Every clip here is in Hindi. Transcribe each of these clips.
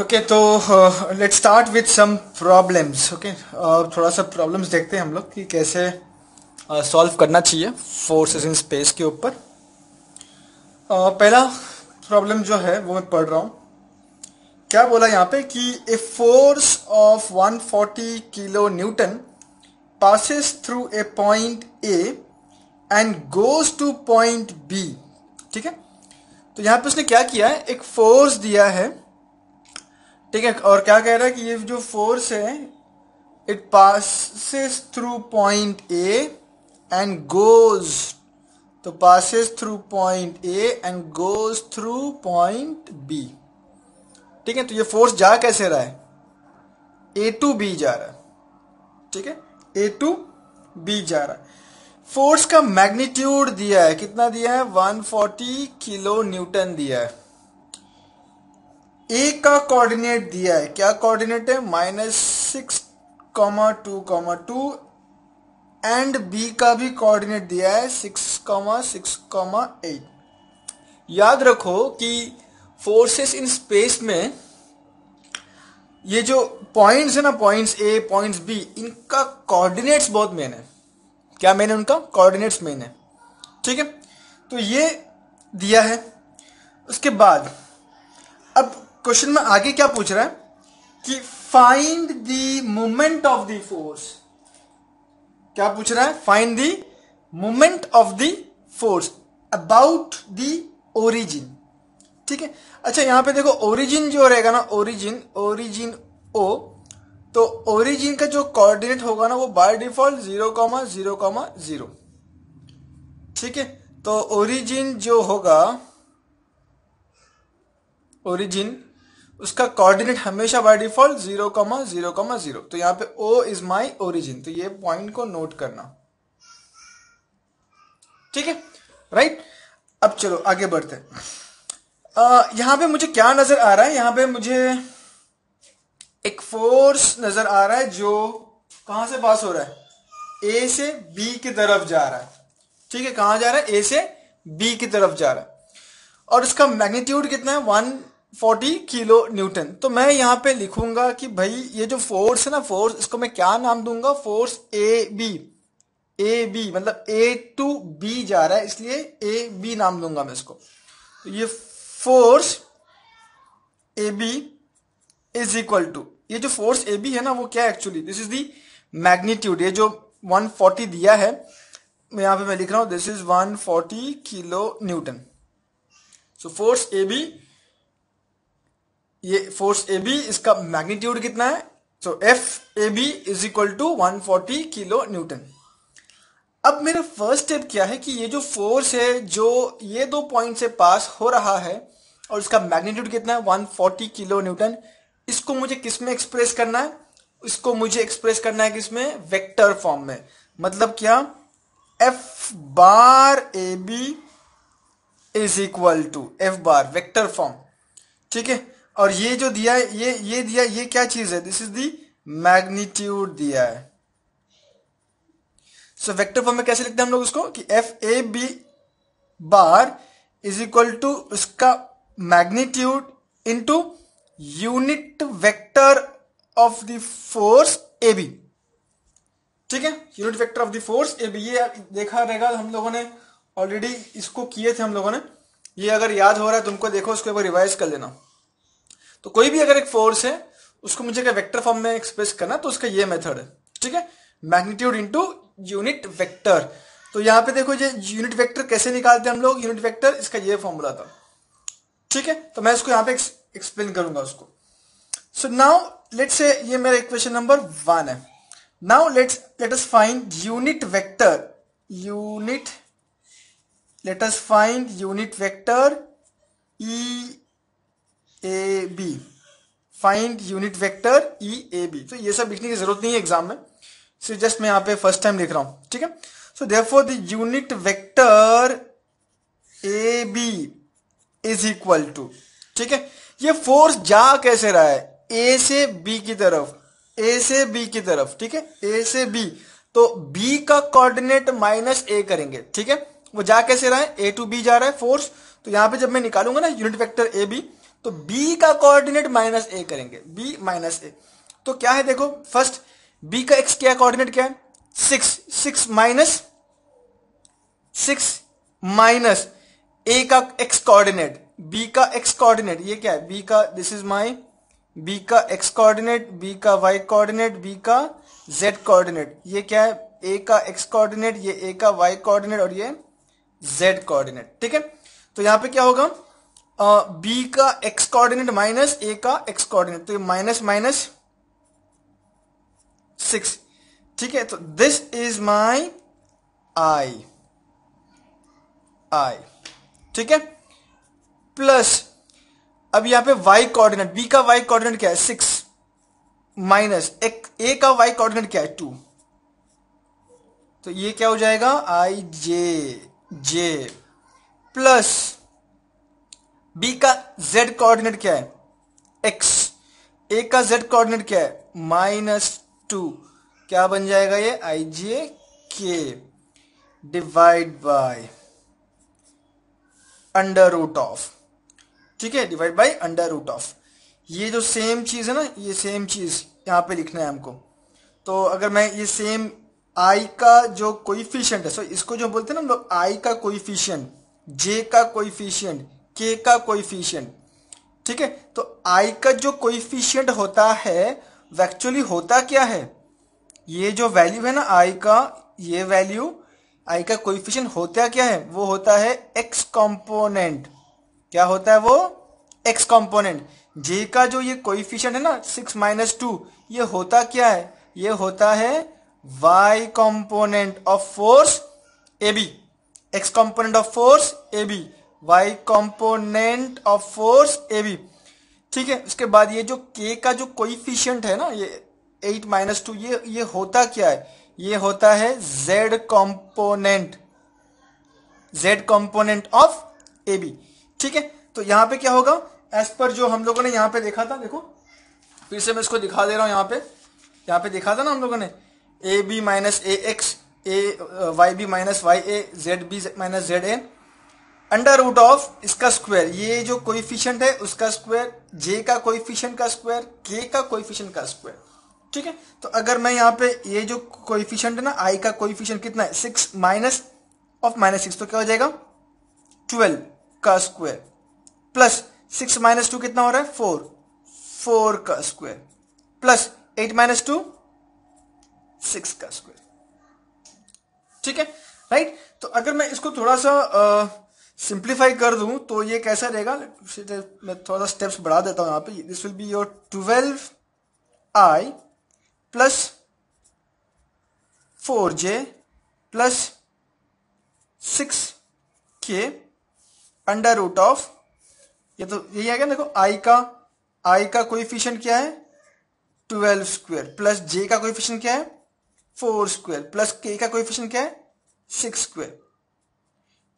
ओके तो let start with some problems okay थोड़ा सा प्रॉब्लम्स देखते हैं हम लोग कि कैसे सॉल्व uh, करना चाहिए फोर्सेस इन स्पेस के ऊपर uh, पहला प्रॉब्लम जो है वो मैं पढ़ रहा हूँ क्या बोला यहाँ पे कि a force of 140 kilo newton passes through a point A and goes to point B ठीक है तो यहाँ पे उसने क्या किया है एक फोर्स दिया है ठीक है और क्या कह रहा है कि ये जो फोर्स है it passes through point A and goes तो passes through point A and goes through point B ठीक है तो ये फोर्स जा कैसे रहा है ए टू बी जा रहा है ठीक है ए टू बी जा रहा है फोर्स का मैग्नीट्यूड दिया है कितना दिया है 140 किलो न्यूटन दिया है ए का कोऑर्डिनेट दिया है क्या कोऑर्डिनेट है minus six comma two comma two and B का भी कोऑर्डिनेट दिया है six comma six comma eight याद रखो कि फोर्सेस इन स्पेस में ये जो पॉइंट्स है ना पॉइंट्स ए पॉइंट्स बी इनका कोऑर्डिनेट्स बहुत मेन है क्या मेन है उनका कोऑर्डिनेट्स मेन है ठीक है तो ये दिया है उसके बाद अब क्वेश्चन में आगे क्या पूछ रहा है कि find the movement of the force क्या पूछ रहा है find the movement of the force about the origin ठीक है अच्छा यहां पे देखो ओरिजिन जो रहेगा ना ओरिजिन ओरिजिन ओ तो ओरिजिन का जो कोऑर्डिनेट होगा ना वो by default zero comma zero comma zero ठीक है तो ओरिजिन जो होगा ओरिजिन उसका कोऑर्डिनेट हमेशा by default zero comma zero comma zero तो यहां पे ओ इज माई ओरिजिन तो ये पॉइंट को नोट करना ठीक है राइट अब चलो आगे बढ़ते हैं यहां पे मुझे क्या नजर आ रहा है यहां पे मुझे एक फोर्स नजर आ रहा है जो कहां से पास हो रहा है ए से बी की तरफ जा रहा है ठीक है कहां जा रहा है ए से बी की तरफ जा रहा है और इसका मैग्नीट्यूड कितना है वन फोर्टी किलो न्यूटन तो मैं यहाँ पे लिखूंगा कि भाई ये जो फोर्स है ना फोर्स इसको मैं क्या नाम दूंगा force A B A B मतलब ए टू बी जा रहा है इसलिए ए बी नाम दूंगा मैं इसको तो ये force A B is equal to ये जो फोर्स ए बी है ना वो क्या actually this is the magnitude ये जो 140 दिया है मैं यहां पे मैं लिख रहा हूं this is 140 kilo newton so force A B ये फोर्स ए बी इसका मैग्नीट्यूड कितना है so F A B is equal to one forty kilo newton अब मेरा फर्स्ट स्टेप क्या है कि ये जो फोर्स है जो ये दो पॉइंट से पास हो रहा है और इसका मैग्नीट्यूड कितना है 140 किलो न्यूटन इसको मुझे किस में एक्सप्रेस करना है इसको मुझे एक्सप्रेस करना है किसमें वेक्टर फॉर्म में मतलब क्या F bar A B is equal to F bar vector form ठीक है और ये जो दिया है ये ये दिया ये क्या चीज है दिस इज दी मैग्नीट्यूड दिया है सो वेक्टर फॉर्म में कैसे लिखते हैं हम लोग उसको कि F A B bar is equal to उसका magnitude into unit vector of the force A B ठीक है unit vector of the force A B ये देखा रहेगा हम लोगों ने ऑलरेडी इसको किए थे हम लोगों ने ये अगर याद हो रहा है तुमको तो देखो उसको एक बार रिवाइज कर लेना तो कोई भी अगर एक फोर्स है उसको मुझे क्या वेक्टर फॉर्म में एक्सप्रेस करना तो उसका ये मेथड है ठीक है मैग्नीट्यूड इंटू यूनिट वेक्टर तो यहां पे देखो ये यूनिट वेक्टर कैसे निकालते हैं हम लोग यूनिट वेक्टर इसका ये फॉर्मूला था ठीक है तो मैं इसको यहां पे एक्सप्लेन करूंगा उसको सो नाउ लेट्स से ये मेरा इक्वेशन नंबर वन है now let's let us find unit vector unit let us find unit vector E A B find unit vector E A B तो ये सब लिखने की जरूरत नहीं है एग्जाम में सो जस्ट मैं यहां पे फर्स्ट टाइम लिख रहा हूं ठीक है so therefore the unit vector A B is equal to ठीक है ये फोर्स जा कैसे रहा है ए से बी की तरफ ए से बी की तरफ ठीक है ए से बी तो बी का कोऑर्डिनेट माइनस ए करेंगे ठीक है वो जा कैसे रहा है ए टू बी जा रहा है फोर्स तो यहां पे जब मैं निकालूंगा ना यूनिट वेक्टर ए बी तो बी का कोऑर्डिनेट माइनस ए करेंगे बी माइनस ए तो क्या है देखो फर्स्ट बी का एक्स क्या कोऑर्डिनेट क्या है six six minus six minus A का एक्स कोऑर्डिनेट बी का एक्स कोऑर्डिनेट ये क्या है बी का दिस इज माई बी का एक्स कोऑर्डिनेट बी का वाई कोऑर्डिनेट बी का जेड कोऑर्डिनेट ये क्या है ए का एक्स कोऑर्डिनेट ये ए का वाई कोऑर्डिनेट और ये जेड कोऑर्डिनेट ठीक है तो यहां पे क्या होगा बी का एक्स कोऑर्डिनेट माइनस ए का एक्स कोऑर्डिनेट तो ये माइनस माइनस सिक्स ठीक है तो दिस इज माई आई आई ठीक है प्लस अब यहां पे वाई कोऑर्डिनेट बी का वाई कोऑर्डिनेट क्या है सिक्स माइनस ए का वाई कोऑर्डिनेट क्या है टू तो ये क्या हो जाएगा I J J plus B का जेड कोऑर्डिनेट क्या है एक्स ए का जेड कोऑर्डिनेट क्या है माइनस टू क्या बन जाएगा ये I A K divide by under root of ठीक है divide by under root of ये जो सेम चीज है ना ये सेम चीज यहां पे लिखना है हमको तो अगर मैं ये सेम आई का जो कोइफिशियंट है सो इसको जो बोलते हैं ना हम लोग आई का कोइफिशियंट जे का कोइफिशियंट के का कोइफिशियंट ठीक है तो आई का जो कोइफिशियंट होता है एक्चुअली होता क्या है ये जो वैल्यू है ना आई का ये वैल्यू आई का कोइफिशियंट होता क्या है वो होता है एक्स कंपोनेंट क्या होता है वो एक्स कंपोनेंट जे का जो ये कोइफिशियंट है ना सिक्स माइनस टू ये होता क्या है ये होता है Y component of force A B X component of force A B Y component of force A B ठीक है उसके बाद ये जो के का जो कोइफिशियंट है ना ये एट माइनस टू ये ये होता क्या है ये होता है Z component Z component of A B ठीक है तो यहां पे क्या होगा एज पर जो हम लोगों ने यहां पे देखा था देखो फिर से मैं इसको दिखा दे रहा हूं यहां पे यहां पे देखा था ना हम लोगों ने A B minus A X A Y B minus Y A Z B minus Z and under root of इसका स्क्वायर ये जो कोइफिशियंट है उसका स्क्वायर जे का कोइफिशियंट का स्क्वायर के का कोइफिशियंट का स्क्वायर ठीक है तो अगर मैं यहाँ पे ये जो कोइफिशियंट है ना आई का कोइफिशियंट कितना है six minus of minus six तो क्या हो जाएगा ट्वेल्व का square plus six minus two कितना हो रहा है फोर फोर का square plus eight minus two six का स्क्वायर ठीक है राइट तो अगर मैं इसको थोड़ा सा आ, सिंप्लीफाई कर दूं तो ये कैसा रहेगा मैं थोड़ा सा स्टेप्स बढ़ा देता हूं यहां पे this will be your twelve I plus four J plus six K under root of ये तो यही आ गया देखो आई का आई का कोएफिशिएंट क्या है ट्वेल्व स्क्वायर प्लस जे का कोएफिशिएंट क्या है फोर स्क्वायर प्लस के का कोएफिशिएंट क्या है सिक्स स्क्वायर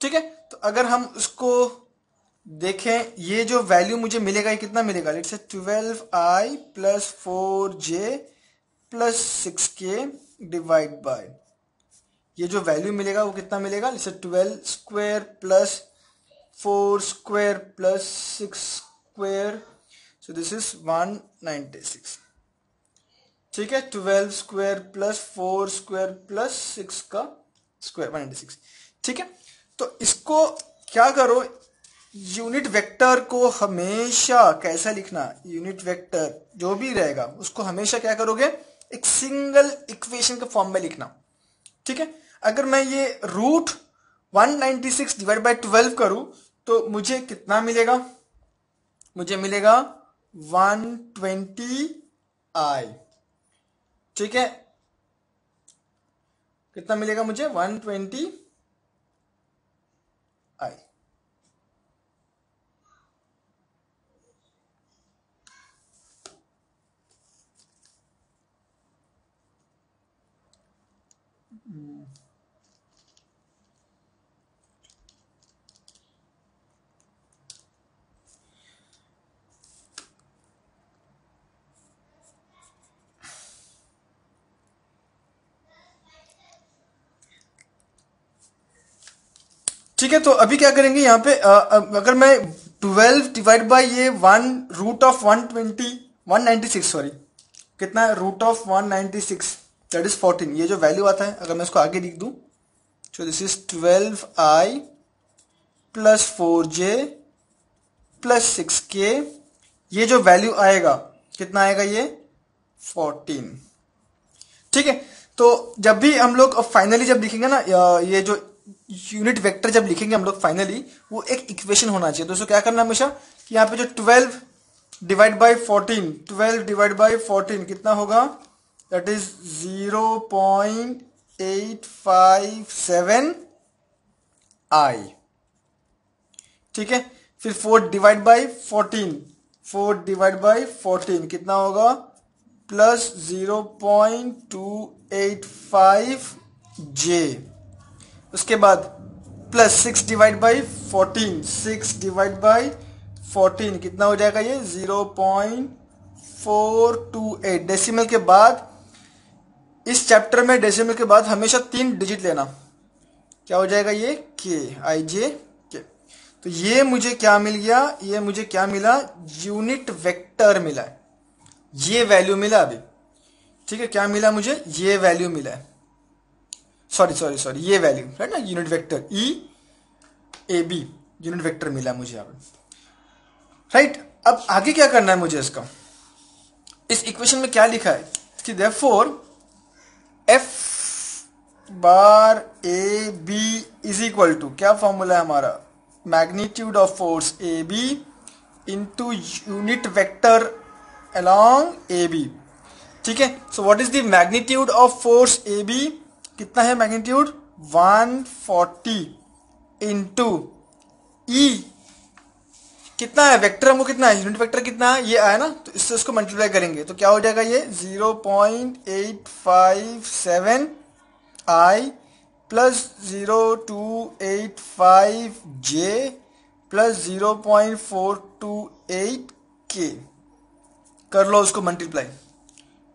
ठीक है तो अगर हम उसको देखें ये जो वैल्यू मुझे मिलेगा ये कितना मिलेगा it's twelve I plus four J plus six K divide by ये जो वैल्यू मिलेगा वो कितना मिलेगा it's twelve square plus four square plus six square so this is one ninety six ठीक है twelve square plus four square plus six का स्क्वायर वन सिक्स ठीक है तो इसको क्या करो यूनिट वेक्टर को हमेशा कैसा लिखना यूनिट वेक्टर जो भी रहेगा उसको हमेशा क्या करोगे एक सिंगल इक्वेशन के फॉर्म में लिखना ठीक है अगर मैं ये रूट 196 डिवाइड बाय 12 करूं तो मुझे कितना मिलेगा मुझे मिलेगा 120 आई ठीक है कितना मिलेगा मुझे 120 ठीक है तो अभी क्या करेंगे यहां पे आ, अगर मैं ट्वेल्व डिवाइड बाई ये one root of one twenty one ninety six sorry कितना है root of one ninety six that is fourteen ये जो वैल्यू आता है अगर मैं इसको आगे लिख दू so this is twelve I plus four J plus six K ये जो वैल्यू आएगा कितना आएगा ये फोर्टीन ठीक है तो जब भी हम लोग फाइनली जब लिखेंगे ना ये जो यूनिट वेक्टर जब लिखेंगे हम लोग फाइनली वो एक इक्वेशन होना चाहिए दोस्तों क्या करना हमेशा कि यहाँ पे जो twelve divide by fourteen twelve divide by fourteen कितना होगा that is 0.857 आई ठीक है फिर four divide by fourteen four divide by fourteen कितना होगा plus zero point two eight five J उसके बाद plus six divide by fourteen six divide by fourteen कितना हो जाएगा ये zero point four two eight decimal के बाद इस चैप्टर में डेसिमल के बाद हमेशा तीन डिजिट लेना क्या हो जाएगा ये के आई जे के तो ये मुझे क्या मिल गया ये मुझे क्या मिला यूनिट वेक्टर मिला ये वैल्यू मिला अभी ठीक है क्या मिला मुझे ये वैल्यू मिला है सॉरी सॉरी सॉरी ये वैल्यू है ना unit vector E A B unit vector मिला मुझे यहाँ राइट अब आगे क्या करना है मुझे इसका इस इक्वेशन में क्या लिखा है कि therefore F bar A B is equal to क्या फॉर्मूला है हमारा magnitude of force A B into unit vector along A B ठीक है so what is the magnitude of force A B कितना है मैग्नीट्यूड 140 फोर्टी इंटू ई कितना है वेक्टर हमको कितना है यूनिट वेक्टर कितना है ये आया ना तो इससे उसको मल्टीप्लाई करेंगे तो क्या हो जाएगा ये zero point eight five seven I plus zero two eight five J plus zero point four two eight K कर लो उसको मल्टीप्लाई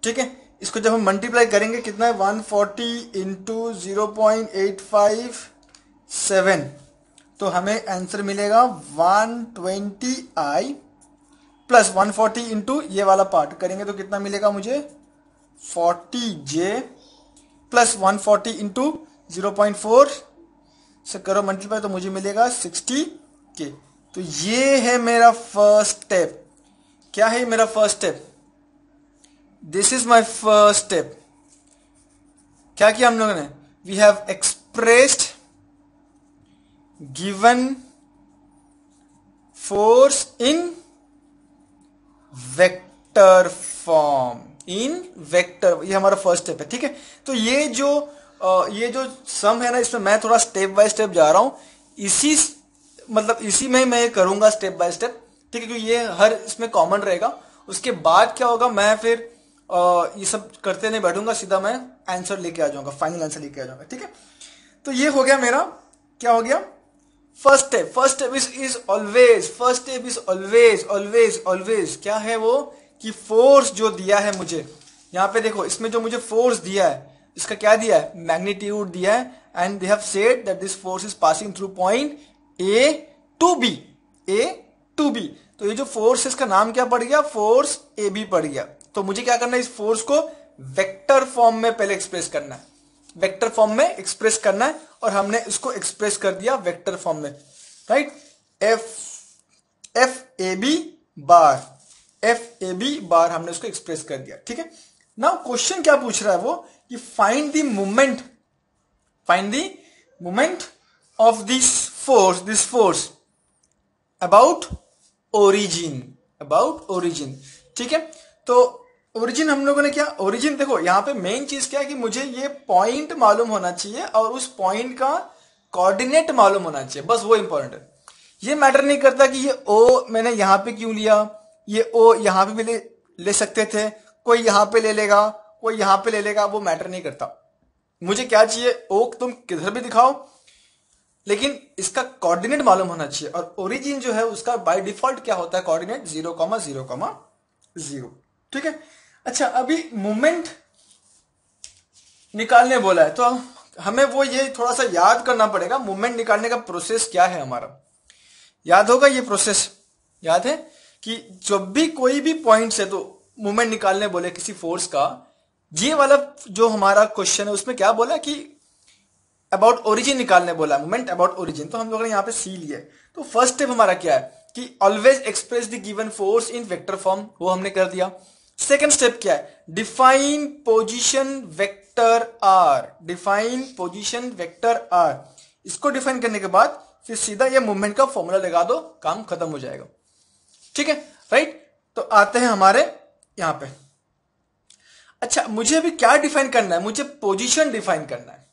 ठीक है इसको जब हम मल्टीप्लाई करेंगे कितना है one forty into zero point eight five seven तो हमें आंसर मिलेगा 120i plus one forty into ये वाला पार्ट करेंगे तो कितना मिलेगा मुझे 40j plus 140 forty into zero point four से करो मल्टीप्लाई तो मुझे मिलेगा 60k तो ये है मेरा फर्स्ट स्टेप क्या है मेरा first step this is my first step क्या किया हम लोगों ने we have expressed given force in vector form in vector ये हमारा फर्स्ट स्टेप है ठीक है तो ये जो ये जो सम है ना इसमें मैं थोड़ा स्टेप बाय स्टेप जा रहा हूं इसी मतलब इसी में मैं ये करूंगा स्टेप बाय स्टेप ठीक है क्योंकि ये हर इसमें कॉमन रहेगा उसके बाद क्या होगा मैं फिर आ, ये सब करते नहीं बैठूंगा सीधा मैं आंसर लेके आ जाऊंगा फाइनल आंसर लेके आ जाऊंगा ठीक है तो ये हो गया मेरा क्या हो गया first step first step is is always first step is always always always क्या है वो कि फोर्स जो दिया है मुझे यहाँ पे देखो इसमें जो मुझे फोर्स दिया है इसका क्या दिया है मैग्नीट्यूड दिया है and they have said that this force is passing through point A to B A to B तो ये जो फोर्स है इसका नाम क्या पड़ गया फोर्स ए बी पड़ गया तो मुझे क्या करना है इस फोर्स को वेक्टर फॉर्म में पहले एक्सप्रेस करना है वेक्टर फॉर्म में एक्सप्रेस करना है और हमने इसको एक्सप्रेस कर दिया वेक्टर फॉर्म में right F F A B bar F A B bar हमने उसको एक्सप्रेस कर दिया ठीक है नाउ क्वेश्चन क्या पूछ रहा है वो कि find the movement find the movement of this force this force about origin about origin ठीक है तो ओरिजिन हम लोगों ने क्या ओरिजिन देखो यहाँ पे मेन चीज क्या है कि मुझे ये पॉइंट मालूम होना चाहिए और उस पॉइंट का कोऑर्डिनेट मालूम होना चाहिए बस वो इंपॉर्टेंट है ये मैटर नहीं करता कि ये ओ मैंने यहाँ पे क्यों लिया ये ओ यहाँ पे भी ले, ले सकते थे कोई यहाँ पे ले लेगा कोई यहाँ पे ले लेगा वो मैटर नहीं करता मुझे क्या चाहिए ओ तुम किधर भी दिखाओ लेकिन इसका कोऑर्डिनेट मालूम होना चाहिए और ओरिजिन जो है उसका बाय डिफॉल्ट क्या होता है coordinate zero comma zero comma zero ठीक है अच्छा अभी मूवमेंट निकालने बोला है तो हमें वो ये थोड़ा सा याद करना पड़ेगा मूवमेंट निकालने का प्रोसेस क्या है हमारा याद होगा ये प्रोसेस याद है कि जब भी कोई भी पॉइंट है तो मूवमेंट निकालने बोले किसी फोर्स का ये वाला जो हमारा क्वेश्चन है उसमें क्या बोला कि अबाउट ओरिजिन निकालने बोला मूवमेंट अबाउट ओरिजिन तो हम लोगों ने यहाँ पे सी लिया तो फर्स्ट स्टेप हमारा क्या है कि always express the given force in vector form वो हमने कर दिया सेकेंड स्टेप क्या है define position vector R define position vector R इसको डिफाइन करने के बाद फिर सीधा ये मूवमेंट का फॉर्मूला लगा दो काम खत्म हो जाएगा ठीक है राइट तो आते हैं हमारे यहां पे अच्छा मुझे अभी क्या डिफाइन करना है मुझे पोजीशन डिफाइन करना है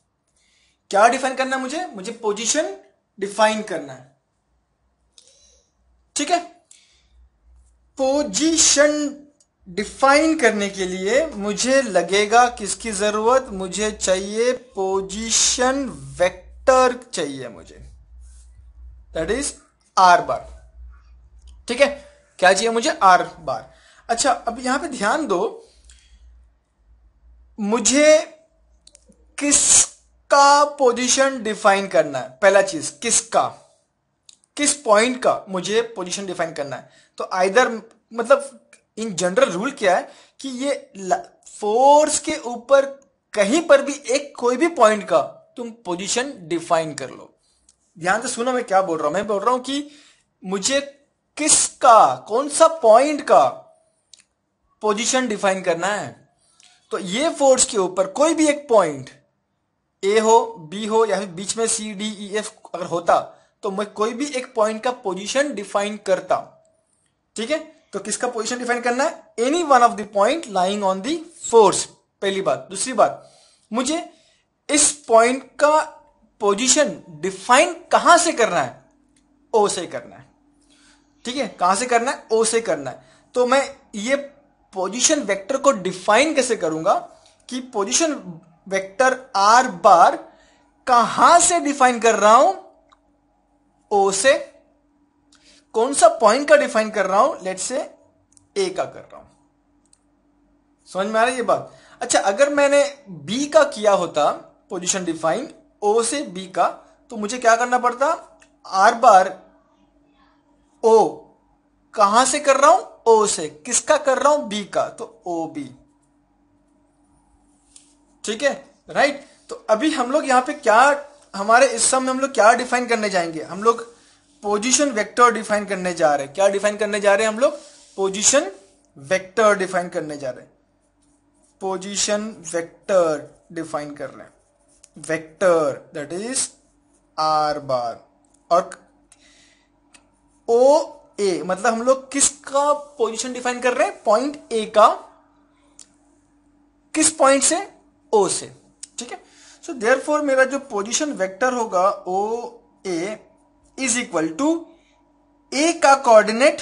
क्या डिफाइन करना है मुझे मुझे पोजीशन डिफाइन करना है ठीक है पोजीशन डिफाइन करने के लिए मुझे लगेगा किसकी ज़रूरत मुझे चाहिए पोजीशन वेक्टर चाहिए मुझे दैट इज आर बार ठीक है क्या चाहिए मुझे आर बार अच्छा अब यहां पे ध्यान दो मुझे किसका पोजीशन डिफाइन करना है पहला चीज किसका किस पॉइंट का मुझे पोजीशन डिफाइन करना है तो आइदर मतलब इन जनरल रूल क्या है कि ये फोर्स के ऊपर कहीं पर भी एक कोई भी पॉइंट का तुम पोजीशन डिफाइन कर लो ध्यान से सुनो मैं क्या बोल रहा हूं मैं बोल रहा हूं कि मुझे किसका कौन सा पॉइंट का पोजीशन डिफाइन करना है तो ये फोर्स के ऊपर कोई भी एक पॉइंट ए हो बी हो या फिर बीच में सी डी ई एफ अगर होता तो मैं कोई भी एक पॉइंट का पोजीशन डिफाइन करता ठीक है तो किसका पोजिशन डिफाइन करना है any one of the point lying on the force पहली बात दूसरी बात मुझे इस पॉइंट का पोजीशन डिफाइन कहां से करना है ओ से करना है ठीक है कहां से करना है ओ से करना है तो मैं ये पोजीशन वेक्टर को डिफाइन कैसे करूंगा कि पोजीशन वेक्टर आर बार कहां से डिफाइन कर रहा हूं ओ से कौन सा पॉइंट का डिफाइन कर रहा हूं लेट से ए का कर रहा हूं समझ में आ रहा है ये बात अच्छा अगर मैंने बी का किया होता पोजीशन डिफाइन ओ से बी का तो मुझे क्या करना पड़ता आर बार ओ कहां से कर रहा हूं ओ से किसका कर रहा हूं बी का तो ओ बी ठीक है राइट तो अभी हम लोग यहां पे क्या हमारे इस सम में हम लोग क्या डिफाइन करने जाएंगे हम लोग पोजीशन वेक्टर डिफाइन करने जा रहे हैं क्या डिफाइन करने जा रहे हैं हम लोग पोजीशन वेक्टर डिफाइन करने जा रहे हैं पोजीशन वेक्टर डिफाइन कर रहे हैं vector that is R bar और ओ ए मतलब हम लोग किसका पोजीशन डिफाइन कर रहे हैं पॉइंट ए का किस पॉइंट से ओ से ठीक है सो देयर मेरा जो पोजीशन वेक्टर होगा O A is equal to A का कोऑर्डिनेट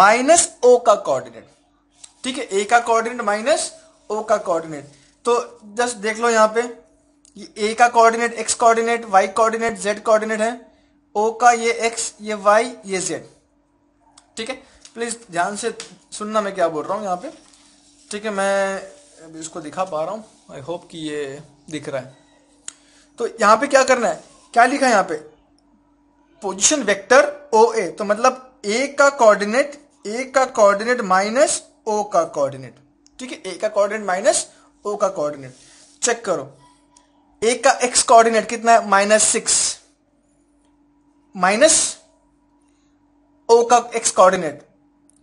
माइनस ओ का कोऑर्डिनेट ठीक है ए का कोऑर्डिनेट माइनस ओ का कोऑर्डिनेट तो जस्ट देख लो यहां पे ये ए का coordinate X coordinate Y coordinate Z coordinate है ओ का ये एक्स ये वाई ये जेड ठीक है प्लीज ध्यान से सुनना मैं क्या बोल रहा हूँ यहाँ पे ठीक है मैं इसको दिखा पा रहा हूँ आई होप कि ये दिख रहा है तो यहाँ पे क्या करना है क्या लिखा है यहाँ पे पोजिशन वेक्टर ओ ए तो मतलब ए का कोऑर्डिनेट ए का कोऑर्डिनेट माइनस ओ का कोऑर्डिनेट ठीक है ए का कोऑर्डिनेट माइनस ओ का कोऑर्डिनेट चेक करो ए का एक्स कोऑर्डिनेट कितना है माइनस सिक्स माइनस ओ का एक्स कोऑर्डिनेट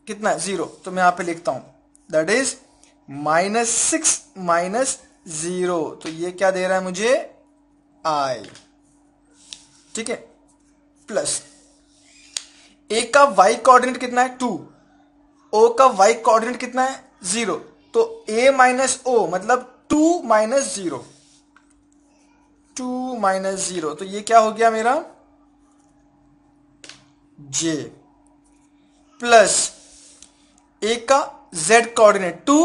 कितना है जीरो तो मैं यहां पे लिखता हूं that is minus six minus zero तो ये क्या दे रहा है मुझे आई ठीक है प्लस ए का वाई कोऑर्डिनेट कितना है टू ओ का वाई कोऑर्डिनेट कितना है जीरो तो ए माइनस ओ मतलब two minus zero two minus zero तो ये क्या हो गया मेरा जे प्लस ए का जेड कोऑर्डिनेट टू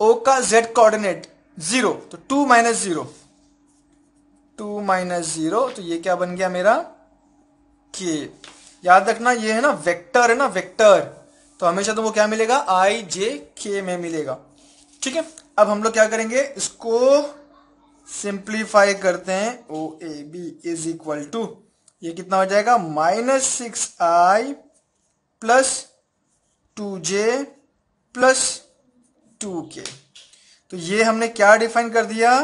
ओ का जेड कोऑर्डिनेट जीरो तो two minus zero two minus zero तो ये क्या बन गया मेरा के याद रखना ये है ना वेक्टर है ना वेक्टर तो हमेशा तो वो क्या मिलेगा आई जे के में मिलेगा ठीक है अब हम लोग क्या करेंगे इसको सिंप्लीफाई करते हैं O A B is equal to ये कितना हो जाएगा minus six i plus two j plus two k तो ये हमने क्या डिफाइन कर दिया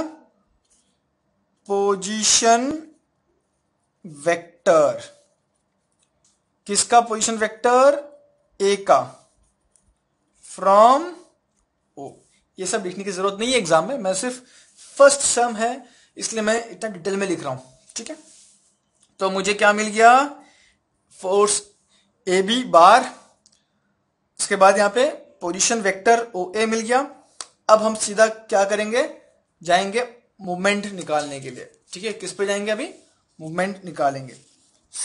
पोजीशन वेक्टर किसका पोजिशन वेक्टर ए का फ्रॉम ओ ये सब लिखने की जरूरत नहीं है एग्जाम में मैं सिर्फ फर्स्ट सम है इसलिए मैं इतना डिटेल में लिख रहा हूं ठीक है तो मुझे क्या मिल गया फोर्स ए बी बार उसके बाद यहां पे पोजिशन वेक्टर ओ ए मिल गया अब हम सीधा क्या करेंगे जाएंगे मूवमेंट निकालने के लिए ठीक है किस पे जाएंगे अभी मूवमेंट निकालेंगे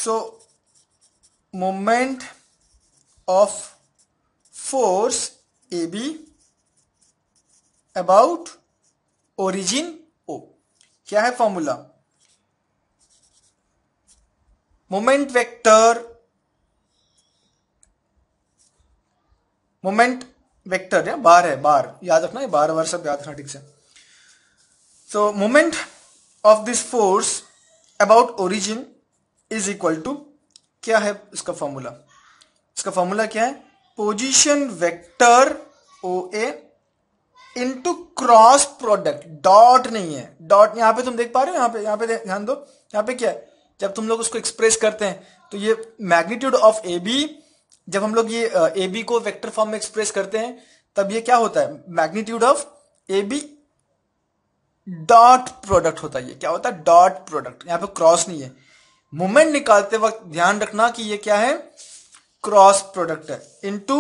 so so, moment of force A B about origin O क्या है formula moment vector moment vector या बार है बार याद रखना बार बार सब याद रखना ठीक से so moment of this force about origin is equal to क्या है इसका फॉर्मूला इसका फॉर्मूला क्या है position vector O A into cross product dot नहीं है डॉट यहां पे तुम देख पा रहे हो यहां पे यहां पे ध्यान दो यहां पे क्या है जब तुम लोग उसको एक्सप्रेस करते हैं तो ये मैग्नीट्यूड ऑफ ए बी जब हम लोग ये ए बी को वेक्टर फॉर्म में एक्सप्रेस करते हैं तब ये क्या होता है magnitude of A B dot product होता है ये क्या होता है डॉट प्रोडक्ट यहाँ पे क्रॉस नहीं है मोमेंट निकालते वक्त ध्यान रखना कि ये क्या है क्रॉस प्रोडक्ट है into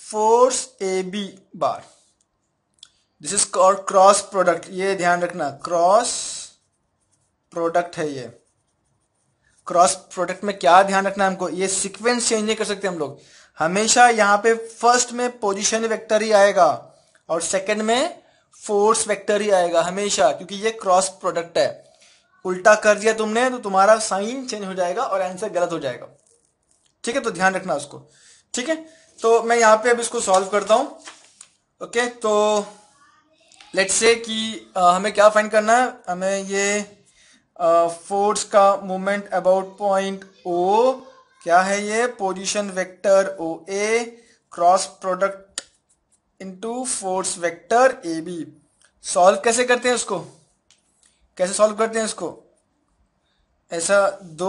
force A B bar this is called cross product ये ध्यान रखना क्रॉस प्रोडक्ट है ये क्रॉस प्रोडक्ट में क्या ध्यान रखना है हमको ये सीक्वेंस चेंज नहीं कर सकते हम लोग हमेशा यहां पे फर्स्ट में पोजिशन वेक्टर ही आएगा और सेकेंड में फोर्स वेक्टर ही आएगा हमेशा क्योंकि ये क्रॉस प्रोडक्ट है उल्टा कर दिया तुमने तो तुम्हारा साइन चेंज हो जाएगा और आंसर गलत हो जाएगा ठीक है तो ध्यान रखना उसको ठीक है तो मैं यहाँ पे अब इसको सॉल्व करता हूँ ओके तो लेट्स से कि हमें क्या फाइंड करना है हमें ये फोर्स का मूवमेंट अबाउट पॉइंट ओ क्या है ये position vector O A cross product into force vector A B solve कैसे करते हैं उसको कैसे सॉल्व करते हैं इसको ऐसा दो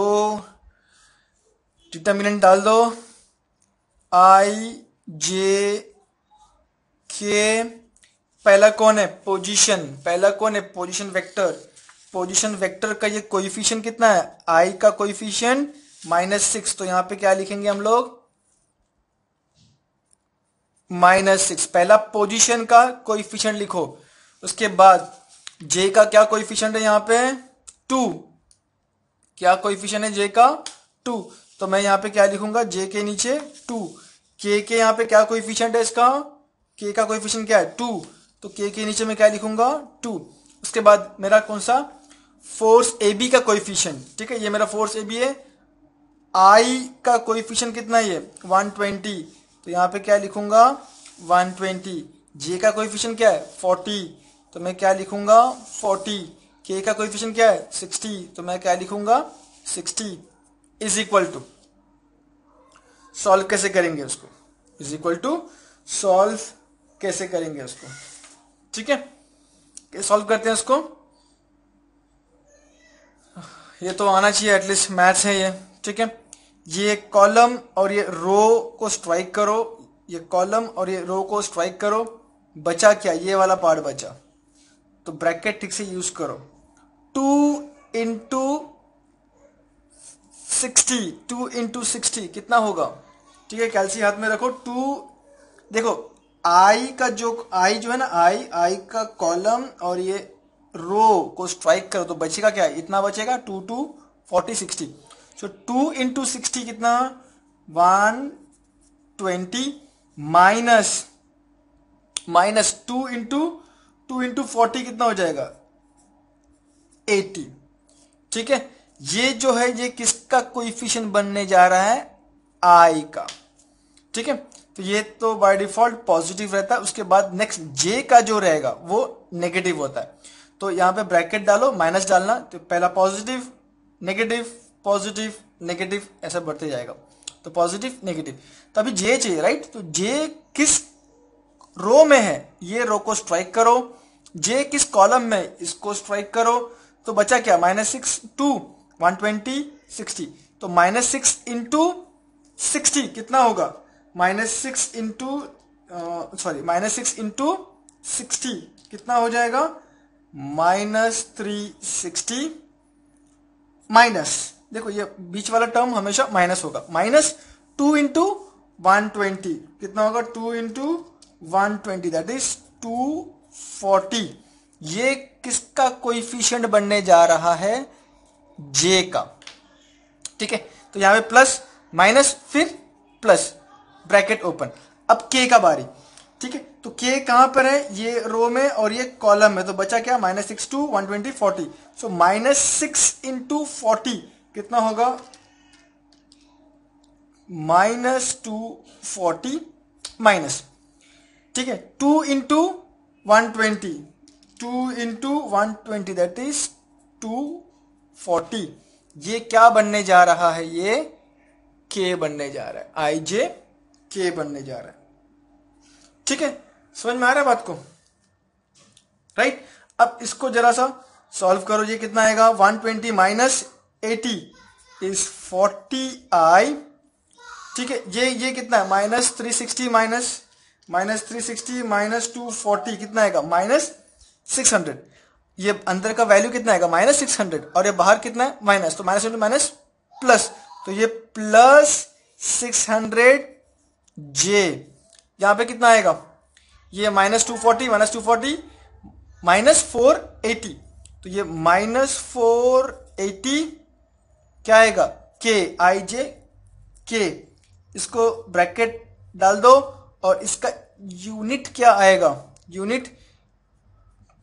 डिटर्मिनेंट डाल दो आई जे के पहला कौन है पोजीशन पहला कौन है पोजीशन वेक्टर पोजीशन वेक्टर का ये कोइफिशियन कितना है आई का कोइफिशियन माइनस सिक्स तो यहां पे क्या लिखेंगे हम लोग माइनस सिक्स पहला पोजीशन का कोइफिशियन लिखो उसके बाद जे का क्या कोइफिशियंट है यहाँ पे टू क्या कोइफिशियंट है जे का टू तो मैं यहाँ पे क्या लिखूंगा जे के नीचे टू के के यहाँ पे क्या कोइफिशियंट है इसका के का कोइफिशियंट क्या है टू तो के के नीचे मैं क्या लिखूंगा टू उसके बाद मेरा कौन सा फोर्स ए बी का कोइफिशियंट ठीक है ये मेरा फोर्स ए बी है आई का कोइफिशियंट कितना है वन ट्वेंटी तो यहाँ पे क्या लिखूंगा वन ट्वेंटी जे का कोई क्या है फोर्टी तो मैं क्या लिखूंगा फोर्टी के का कोएफिशिएंट क्या है सिक्सटी तो मैं क्या लिखूंगा sixty is equal to solve कैसे करेंगे उसको इज इक्वल टू सॉल्व कैसे करेंगे उसको ठीक है सॉल्व करते हैं उसको ये तो आना चाहिए एटलीस्ट मैथ्स है ये ठीक है ये कॉलम और ये रो को स्ट्राइक करो ये कॉलम और ये रो को स्ट्राइक करो बचा क्या ये वाला पार्ट बचा तो ब्रैकेट ठीक से यूज करो two into sixty two into sixty कितना होगा ठीक है कैलसी हाथ में रखो टू देखो आई का जो आई जो है ना आई आई का कॉलम और ये रो को स्ट्राइक करो तो बचेगा क्या इतना बचेगा two two forty sixty so two into sixty कितना one twenty minus minus two into two into forty कितना हो जाएगा एटी ठीक है ये जो है ये किसका कोइफिशियंट बनने जा रहा है आई का ठीक है तो ये तो बाय डिफॉल्ट पॉजिटिव रहता है उसके बाद नेक्स्ट जे का जो रहेगा वो नेगेटिव होता है तो यहां पे ब्रैकेट डालो माइनस डालना तो पहला पॉजिटिव नेगेटिव पॉजिटिव नेगेटिव ऐसा बढ़ते जाएगा तो पॉजिटिव नेगेटिव तो अभी जे चाहिए राइट तो जे किस रो में है ये रो को स्ट्राइक करो जे किस कॉलम में इसको स्ट्राइक करो तो बचा क्या minus six two one twenty sixty तो माइनस सिक्स इंटू सिक्सटी कितना होगा minus six into sorry minus six into sixty कितना हो जाएगा माइनस थ्री सिक्सटी माइनस देखो ये बीच वाला टर्म हमेशा माइनस होगा minus two into one twenty कितना होगा two into one twenty that is two forty ये किसका कोइफिशियंट बनने जा रहा है जे का ठीक है तो यहां पे प्लस माइनस फिर प्लस ब्रैकेट ओपन अब के का बारी ठीक है तो के कहां पर है ये रो में और ये कॉलम में तो बचा क्या minus six two one twenty forty so minus six into forty कितना होगा माइनस टू फोर्टी माइनस ठीक है two into 120 2 into one twenty that is two forty ये क्या बनने जा रहा है ये के बनने जा रहा है आई जे के बनने जा रहा है ठीक है समझ में आ रहा है बात को राइट अब इसको जरा सा सॉल्व करो ये कितना आएगा 120 twenty minus eighty is forty i ठीक है ये ये कितना है minus three sixty minus minus three sixty minus two forty कितना आएगा माइनस सिक्स हंड्रेड ये अंदर का वैल्यू कितना आएगा माइनस सिक्स हंड्रेड और ये बाहर कितना है माइनस तो माइनस माइनस प्लस तो ये प्लस सिक्स हंड्रेड जे यहां पे कितना आएगा ये minus two forty minus two forty minus four eighty तो ये माइनस फोर एटी क्या आएगा के आई जे के इसको ब्रैकेट डाल दो और इसका यूनिट क्या आएगा unit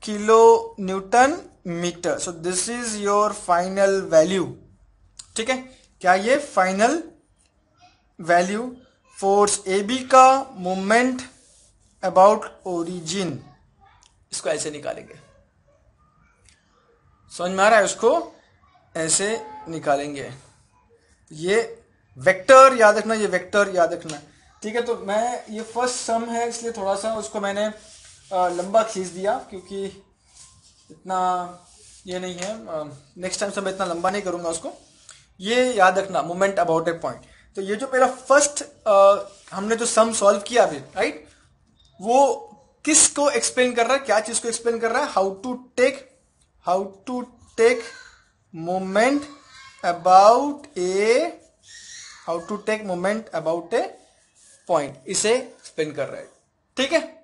kilo newton metre so this is your final value ठीक है क्या ये final value force A B का मूवमेंट अबाउट ओरिजिन इसको ऐसे निकालेंगे समझ में आ रहा है उसको ऐसे निकालेंगे ये वेक्टर याद रखना ये वेक्टर याद रखना ठीक है तो मैं ये फर्स्ट सम है इसलिए थोड़ा सा उसको मैंने लंबा खींच दिया क्योंकि इतना ये नहीं है नेक्स्ट टाइम से मैं इतना लंबा नहीं करूँगा उसको ये याद रखना मोमेंट अबाउट ए पॉइंट तो ये जो मेरा फर्स्ट हमने जो सम सॉल्व किया अभी राइट वो किस को एक्सप्लेन कर रहा है क्या चीज को एक्सप्लेन कर रहा है how to take how to take moment about a how to take moment about a point इसे स्पिन कर रहे ठीक है